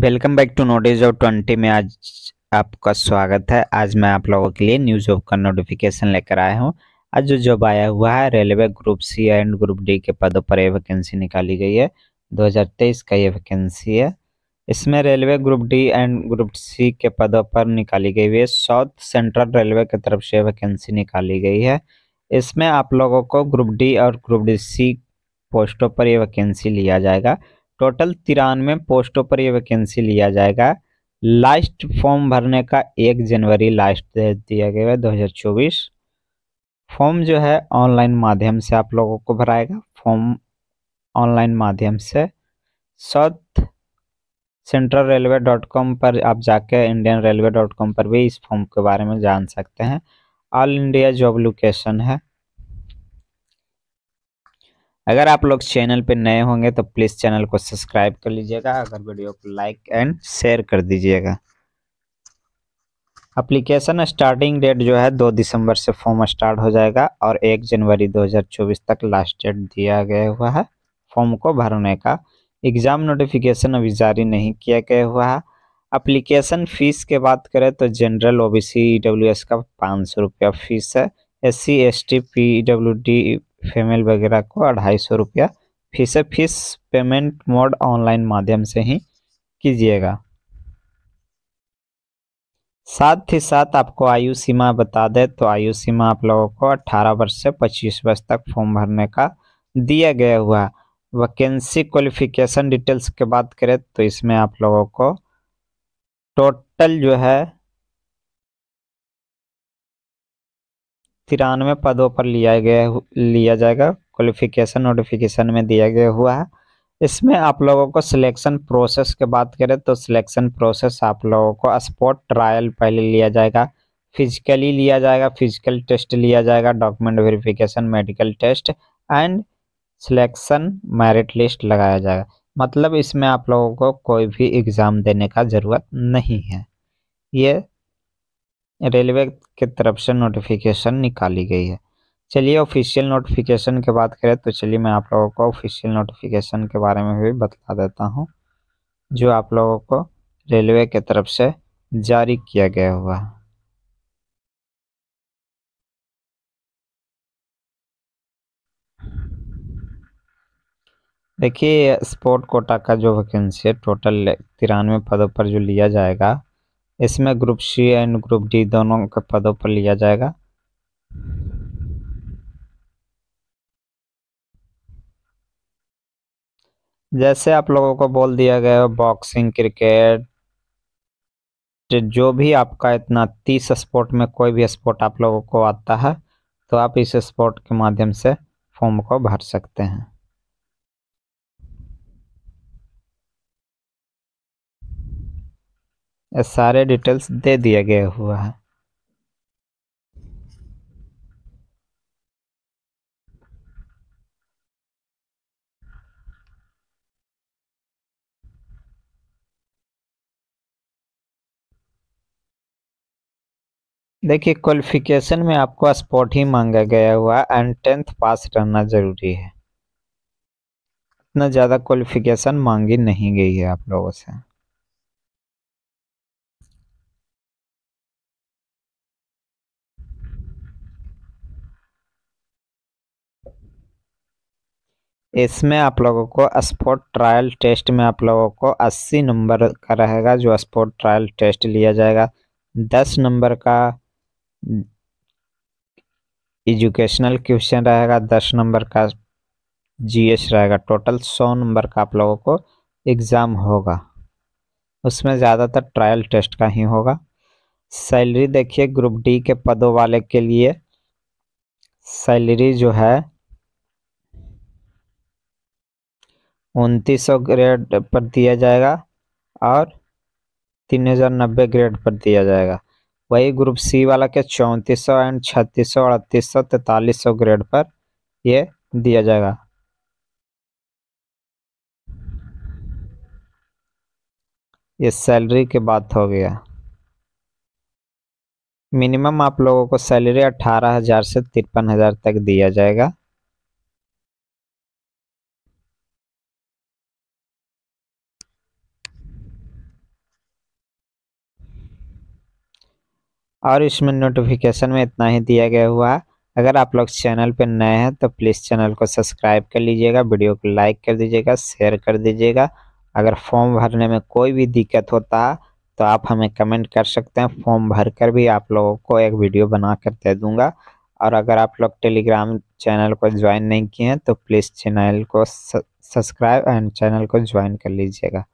welcome back to notice of twenty में आज आपका स्वागत है आज मैं आप लोगों के लिए न्यूज ऑफ का नोटिफिकेशन लेकर आया हूं आज जो जॉब आया हुआ है railway group C and group D के पदों पर यह वैकेंसी निकाली गई है 2023 का ये वैकेंसी है इसमें railway group D and group C के पदों पर निकाली गई हुई है साउथ सेंट्रल रेलवे की तरफ से वैकेंसी निकाली गई है इसमें आप लोगों को ग्रुप डी और ग्रुप डी सी पोस्टों पर यह वैकेंसी लिया जाएगा टोटल तिरानवे पोस्टों पर यह वैकेंसी लिया जाएगा लास्ट फॉर्म भरने का एक जनवरी लास्ट डेट दिया गया है 2024 फॉर्म जो है ऑनलाइन माध्यम से आप लोगों को भराएगा फॉर्म ऑनलाइन माध्यम से South Central Railway dot com पर आप जाके इंडियन रेलवे डॉट कॉम पर भी इस फॉर्म के बारे में जान सकते हैं ऑल इंडिया जॉब लोकेशन है अगर आप लोग चैनल पे नए होंगे तो प्लीज़ चैनल को सब्सक्राइब कर लीजिएगा अगर वीडियो को लाइक एंड शेयर कर दीजिएगा अप्लीकेशन स्टार्टिंग डेट जो है दो दिसंबर से फॉर्म स्टार्ट हो जाएगा और एक जनवरी 2024 तक लास्ट डेट दिया गया हुआ है फॉर्म को भरने का एग्ज़ाम नोटिफिकेशन अभी जारी नहीं किया गया हुआ है अप्लीकेशन फ़ीस के बात करें तो जनरल ओ बी सी का पाँच सौ रुपया फ़ीस है S C S T P W D female वगैरह को अढ़ाई सौ रुपया fees fees payment mode online माध्यम से ही कीजिएगा साथ ही साथ आपको आयु सीमा बता दें तो आयु सीमा आप लोगों को 18 वर्ष से 25 वर्ष तक फॉर्म भरने का दिया गया हुआ वैकेंसी क्वालिफिकेशन डिटेल्स की बात करें तो इसमें आप लोगों को टोटल जो है तिरानवे पदों पर लिया गया लिया जाएगा क्वालिफिकेशन नोटिफिकेशन में दिया गया हुआ है इसमें आप लोगों को सिलेक्शन प्रोसेस के बात करें तो सिलेक्शन प्रोसेस आप लोगों को स्पॉट ट्रायल पहले लिया जाएगा फिजिकली लिया जाएगा फिजिकल टेस्ट लिया जाएगा document verification medical test and selection merit list लगाया जाएगा मतलब इसमें आप लोगों को कोई भी एग्ज़ाम देने का ज़रूरत नहीं है ये रेलवे के तरफ से नोटिफिकेशन निकाली गई है चलिए ऑफिशियल नोटिफिकेशन की बात करें तो चलिए मैं आप लोगों को ऑफिशियल नोटिफिकेशन के बारे में भी बता देता हूँ जो आप लोगों को रेलवे के तरफ से जारी किया गया हुआ है देखिए स्पोर्ट कोटा का जो वैकेंसी है टोटल तिरानवे पदों पर जो लिया जाएगा इसमें group C and group D दोनों के पदों पर लिया जाएगा जैसे आप लोगों को बोल दिया गया है बॉक्सिंग क्रिकेट जो भी आपका इतना तीस स्पोर्ट में कोई भी स्पोर्ट आप लोगों को आता है तो आप इस स्पोर्ट के माध्यम से फॉर्म को भर सकते हैं सारे डिटेल्स दे दिया गया हुआ है देखिए क्वालिफिकेशन में आपको स्पॉट ही मांगा गया हुआ है एंड टेंथ पास रहना ज़रूरी है इतना ज़्यादा क्वालिफिकेशन मांगी नहीं गई है आप लोगों से इसमें आप लोगों को स्पोर्ट ट्रायल टेस्ट में आप लोगों को 80 नंबर का रहेगा जो स्पोर्ट ट्रायल टेस्ट लिया जाएगा 10 नंबर का एजुकेशनल क्वेश्चन रहेगा 10 नंबर का जीएस रहेगा टोटल 100 नंबर का आप लोगों को एग्ज़ाम होगा उसमें ज़्यादातर ट्रायल टेस्ट का ही होगा सैलरी देखिए ग्रुप डी के पदों वाले के लिए सैलरी जो है उनतीस सौ ग्रेड पर दिया जाएगा और तीन हज़ार नब्बे ग्रेड पर दिया जाएगा वही ग्रुप सी वाला के चौंतीस सौ एंड छत्तीस सौ अड़तीस सौ तैतालीस सौ ग्रेड पर ये दिया जाएगा ये सैलरी की बात हो गया मिनिमम आप लोगों को सैलरी अट्ठारह हज़ार से तिरपन हज़ार तक दिया जाएगा और इसमें नोटिफिकेशन में इतना ही दिया गया हुआ अगर आप लोग चैनल पर नए हैं तो प्लीज़ चैनल को सब्सक्राइब कर लीजिएगा वीडियो को लाइक कर दीजिएगा शेयर कर दीजिएगा अगर फॉर्म भरने में कोई भी दिक्कत होता तो आप हमें कमेंट कर सकते हैं फॉर्म भर कर भी आप लोगों को एक वीडियो बना कर दे दूँगा और अगर आप लोग टेलीग्राम चैनल को ज्वाइन नहीं किए हैं तो प्लीज़ चैनल को सब्सक्राइब एंड चैनल को ज्वाइन कर लीजिएगा